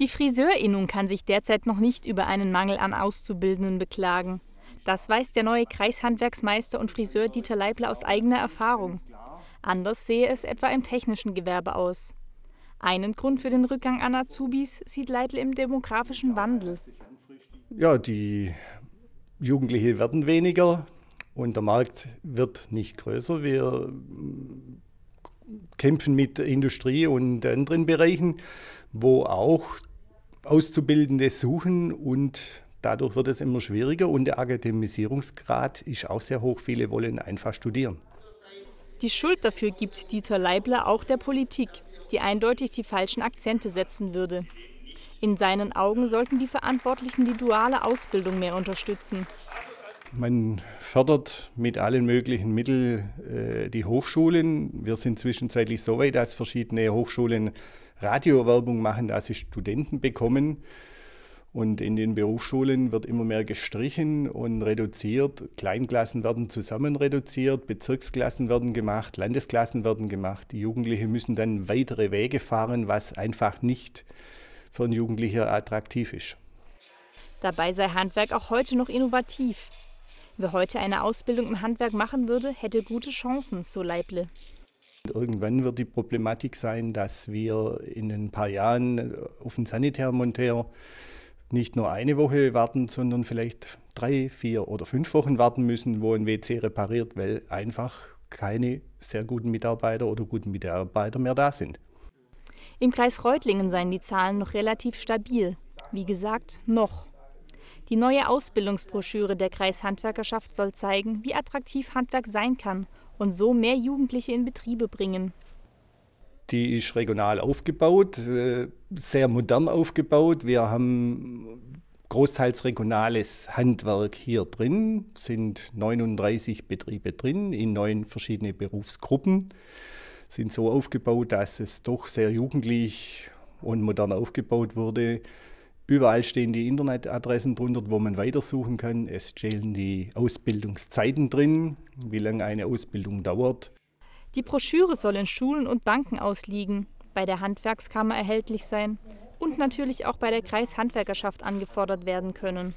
Die Friseurinnung kann sich derzeit noch nicht über einen Mangel an Auszubildenden beklagen. Das weiß der neue Kreishandwerksmeister und Friseur Dieter Leibler aus eigener Erfahrung. Anders sehe es etwa im technischen Gewerbe aus. Einen Grund für den Rückgang an Azubis sieht Leitl im demografischen Wandel. Ja, die Jugendlichen werden weniger und der Markt wird nicht größer. Wir kämpfen mit Industrie und anderen Bereichen, wo auch Auszubildende suchen und dadurch wird es immer schwieriger und der Akademisierungsgrad ist auch sehr hoch. Viele wollen einfach studieren. Die Schuld dafür gibt Dieter Leibler auch der Politik, die eindeutig die falschen Akzente setzen würde. In seinen Augen sollten die Verantwortlichen die duale Ausbildung mehr unterstützen man fördert mit allen möglichen Mitteln äh, die Hochschulen. Wir sind zwischenzeitlich so weit, dass verschiedene Hochschulen Radiowerbung machen, dass sie Studenten bekommen. Und in den Berufsschulen wird immer mehr gestrichen und reduziert. Kleinklassen werden zusammen reduziert, Bezirksklassen werden gemacht, Landesklassen werden gemacht. Die Jugendlichen müssen dann weitere Wege fahren, was einfach nicht für einen Jugendlichen attraktiv ist. Dabei sei Handwerk auch heute noch innovativ. Wer heute eine Ausbildung im Handwerk machen würde, hätte gute Chancen, so Leible. Irgendwann wird die Problematik sein, dass wir in ein paar Jahren auf den Sanitärmonteur nicht nur eine Woche warten, sondern vielleicht drei, vier oder fünf Wochen warten müssen, wo ein WC repariert, weil einfach keine sehr guten Mitarbeiter oder guten Mitarbeiter mehr da sind. Im Kreis Reutlingen seien die Zahlen noch relativ stabil. Wie gesagt, noch. Die neue Ausbildungsbroschüre der Kreishandwerkerschaft soll zeigen, wie attraktiv Handwerk sein kann und so mehr Jugendliche in Betriebe bringen. Die ist regional aufgebaut, äh, sehr modern aufgebaut. Wir haben großteils regionales Handwerk hier drin, sind 39 Betriebe drin in neun verschiedene Berufsgruppen, sind so aufgebaut, dass es doch sehr jugendlich und modern aufgebaut wurde. Überall stehen die Internetadressen drunter, wo man weitersuchen kann. Es stehen die Ausbildungszeiten drin, wie lange eine Ausbildung dauert. Die Broschüre soll in Schulen und Banken ausliegen, bei der Handwerkskammer erhältlich sein und natürlich auch bei der Kreishandwerkerschaft angefordert werden können.